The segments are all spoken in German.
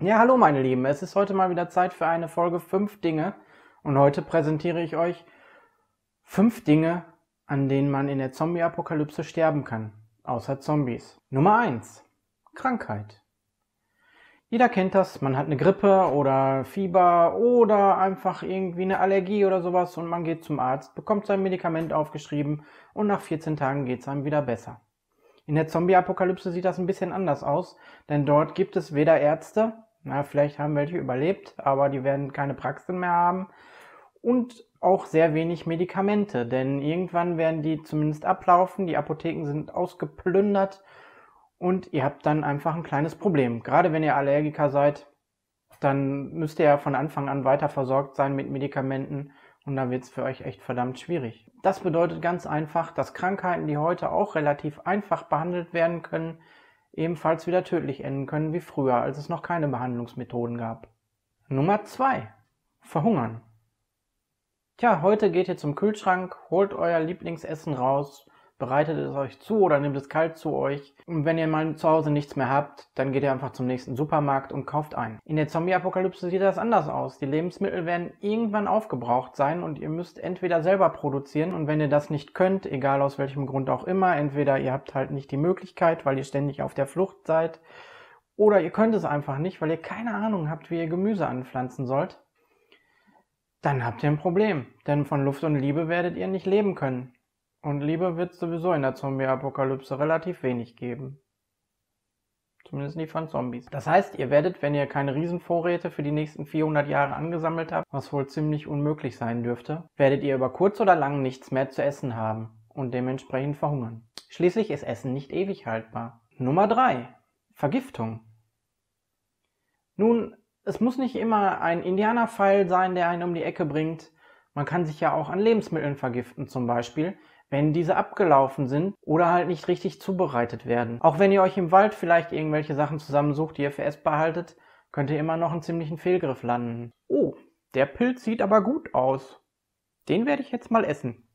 Ja, hallo meine Lieben, es ist heute mal wieder Zeit für eine Folge 5 Dinge und heute präsentiere ich euch 5 Dinge, an denen man in der Zombie-Apokalypse sterben kann, außer Zombies. Nummer 1. Krankheit. Jeder kennt das, man hat eine Grippe oder Fieber oder einfach irgendwie eine Allergie oder sowas und man geht zum Arzt, bekommt sein Medikament aufgeschrieben und nach 14 Tagen geht es einem wieder besser. In der Zombie-Apokalypse sieht das ein bisschen anders aus, denn dort gibt es weder Ärzte na, vielleicht haben welche überlebt, aber die werden keine Praxen mehr haben und auch sehr wenig Medikamente, denn irgendwann werden die zumindest ablaufen, die Apotheken sind ausgeplündert und ihr habt dann einfach ein kleines Problem. Gerade wenn ihr Allergiker seid, dann müsst ihr ja von Anfang an weiter versorgt sein mit Medikamenten und dann wird es für euch echt verdammt schwierig. Das bedeutet ganz einfach, dass Krankheiten, die heute auch relativ einfach behandelt werden können, ebenfalls wieder tödlich enden können wie früher, als es noch keine Behandlungsmethoden gab. Nummer 2. Verhungern. Tja, heute geht ihr zum Kühlschrank, holt euer Lieblingsessen raus bereitet es euch zu oder nehmt es kalt zu euch. Und wenn ihr mal zu Hause nichts mehr habt, dann geht ihr einfach zum nächsten Supermarkt und kauft ein. In der Zombie-Apokalypse sieht das anders aus. Die Lebensmittel werden irgendwann aufgebraucht sein und ihr müsst entweder selber produzieren und wenn ihr das nicht könnt, egal aus welchem Grund auch immer, entweder ihr habt halt nicht die Möglichkeit, weil ihr ständig auf der Flucht seid, oder ihr könnt es einfach nicht, weil ihr keine Ahnung habt, wie ihr Gemüse anpflanzen sollt, dann habt ihr ein Problem, denn von Luft und Liebe werdet ihr nicht leben können. Und Liebe wird sowieso in der Zombie-Apokalypse relativ wenig geben. Zumindest nicht von Zombies. Das heißt, ihr werdet, wenn ihr keine Riesenvorräte für die nächsten 400 Jahre angesammelt habt, was wohl ziemlich unmöglich sein dürfte, werdet ihr über kurz oder lang nichts mehr zu essen haben und dementsprechend verhungern. Schließlich ist Essen nicht ewig haltbar. Nummer 3. Vergiftung. Nun, es muss nicht immer ein Indianerpfeil sein, der einen um die Ecke bringt. Man kann sich ja auch an Lebensmitteln vergiften zum Beispiel, wenn diese abgelaufen sind oder halt nicht richtig zubereitet werden. Auch wenn ihr euch im Wald vielleicht irgendwelche Sachen zusammensucht, die ihr für essbar haltet, könnt ihr immer noch einen ziemlichen Fehlgriff landen. Oh, der Pilz sieht aber gut aus. Den werde ich jetzt mal essen.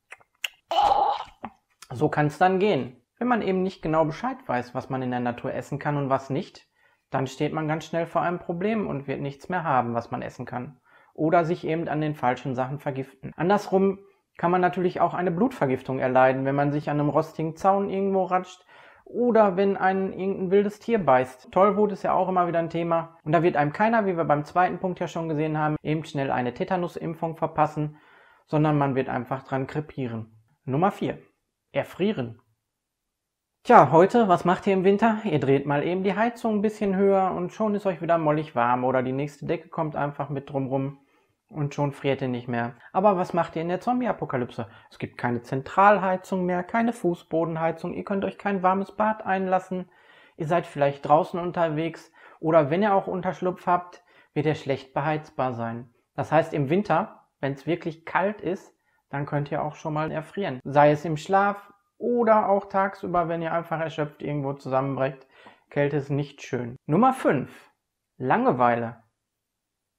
So kann es dann gehen. Wenn man eben nicht genau Bescheid weiß, was man in der Natur essen kann und was nicht, dann steht man ganz schnell vor einem Problem und wird nichts mehr haben, was man essen kann. Oder sich eben an den falschen Sachen vergiften. Andersrum kann man natürlich auch eine Blutvergiftung erleiden, wenn man sich an einem rostigen Zaun irgendwo ratscht oder wenn ein irgendein wildes Tier beißt. Tollwut ist ja auch immer wieder ein Thema. Und da wird einem keiner, wie wir beim zweiten Punkt ja schon gesehen haben, eben schnell eine Tetanusimpfung verpassen, sondern man wird einfach dran krepieren. Nummer 4. Erfrieren. Tja, heute, was macht ihr im Winter? Ihr dreht mal eben die Heizung ein bisschen höher und schon ist euch wieder mollig warm oder die nächste Decke kommt einfach mit drumrum. Und schon friert ihr nicht mehr. Aber was macht ihr in der Zombie-Apokalypse? Es gibt keine Zentralheizung mehr, keine Fußbodenheizung, ihr könnt euch kein warmes Bad einlassen, ihr seid vielleicht draußen unterwegs oder wenn ihr auch Unterschlupf habt, wird er schlecht beheizbar sein. Das heißt, im Winter, wenn es wirklich kalt ist, dann könnt ihr auch schon mal erfrieren. Sei es im Schlaf oder auch tagsüber, wenn ihr einfach erschöpft irgendwo zusammenbrecht. Kälte ist nicht schön. Nummer 5. Langeweile.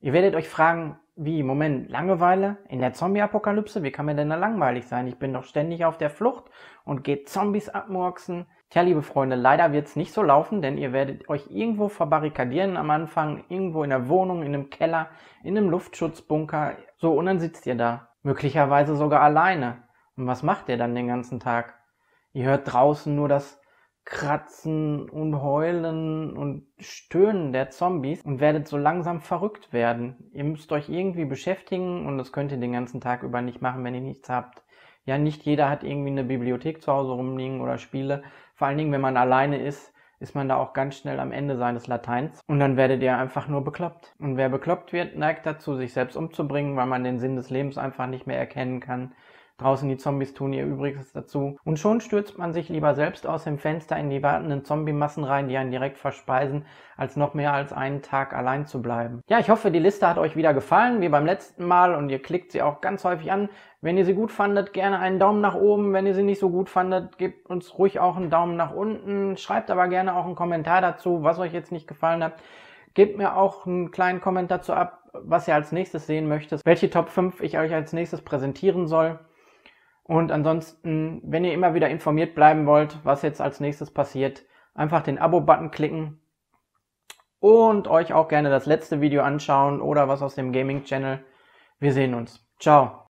Ihr werdet euch fragen, wie, Moment, Langeweile? In der Zombie-Apokalypse? Wie kann mir denn da langweilig sein? Ich bin doch ständig auf der Flucht und geht Zombies abmurksen. Tja, liebe Freunde, leider wird's nicht so laufen, denn ihr werdet euch irgendwo verbarrikadieren am Anfang, irgendwo in der Wohnung, in einem Keller, in einem Luftschutzbunker. So, und dann sitzt ihr da. Möglicherweise sogar alleine. Und was macht ihr dann den ganzen Tag? Ihr hört draußen nur das kratzen und heulen und stöhnen der Zombies und werdet so langsam verrückt werden. Ihr müsst euch irgendwie beschäftigen und das könnt ihr den ganzen Tag über nicht machen, wenn ihr nichts habt. Ja, nicht jeder hat irgendwie eine Bibliothek zu Hause rumliegen oder Spiele. Vor allen Dingen, wenn man alleine ist, ist man da auch ganz schnell am Ende seines Lateins und dann werdet ihr einfach nur bekloppt. Und wer bekloppt wird, neigt dazu, sich selbst umzubringen, weil man den Sinn des Lebens einfach nicht mehr erkennen kann Draußen die Zombies tun ihr Übriges dazu. Und schon stürzt man sich lieber selbst aus dem Fenster in die wartenden Zombie-Massen rein, die einen direkt verspeisen, als noch mehr als einen Tag allein zu bleiben. Ja, ich hoffe, die Liste hat euch wieder gefallen, wie beim letzten Mal, und ihr klickt sie auch ganz häufig an. Wenn ihr sie gut fandet, gerne einen Daumen nach oben. Wenn ihr sie nicht so gut fandet, gebt uns ruhig auch einen Daumen nach unten. Schreibt aber gerne auch einen Kommentar dazu, was euch jetzt nicht gefallen hat. Gebt mir auch einen kleinen Kommentar dazu ab, was ihr als nächstes sehen möchtet, welche Top 5 ich euch als nächstes präsentieren soll. Und ansonsten, wenn ihr immer wieder informiert bleiben wollt, was jetzt als nächstes passiert, einfach den Abo-Button klicken und euch auch gerne das letzte Video anschauen oder was aus dem Gaming-Channel. Wir sehen uns. Ciao.